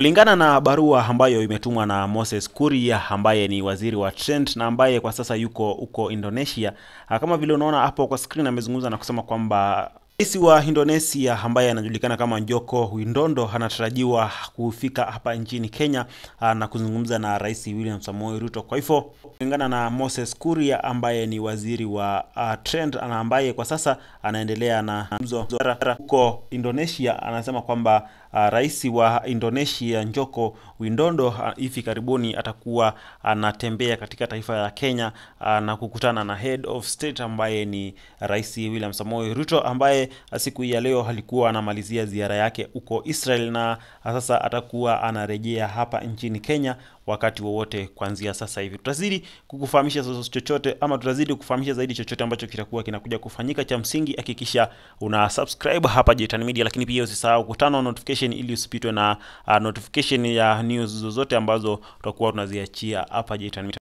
Kulingana na barua ambayo imetumwa na Moses Kuria ambaye ni waziri wa Trent na ambaye kwa sasa yuko huko Indonesia, kama vile unaona hapo kwa screen, amezungumza na kusema kwamba Rais wa Indonesia ambaye anajulikana kama Joko Widodo anatarajiwa kufika hapa nchini Kenya ah, na kuzungumza na Rais William Samoei Ruto. Kwa hivyo, kulingana na Moses Kuria ambaye ni waziri wa uh, trend na ambaye kwa sasa anaendelea na huko Indonesia, anasema kwamba uh, Rais wa Indonesia Joko Widodo uh, hivi karibuni atakuwa anatembea uh, katika taifa la Kenya uh, na kukutana na Head of State ambaye ni Rais William Samoei Ruto ambaye siku siku ya leo alikuwa anamalizia ziara yake huko Israel na sasa atakuwa anarejea hapa nchini Kenya wakati wowote kuanzia sasa hivi. Tutazidi kukufahamisha chochote ama tutazidi kukufahamisha zaidi chochote ambacho kitakuwa kinakuja kufanyika. Cha msingi hakikisha una subscribe hapa Jetan Media, lakini pia usisahau kutana notification ili usipitwe na uh, notification ya news zozote ambazo tutakuwa tunaziachia hapa Jetan Media.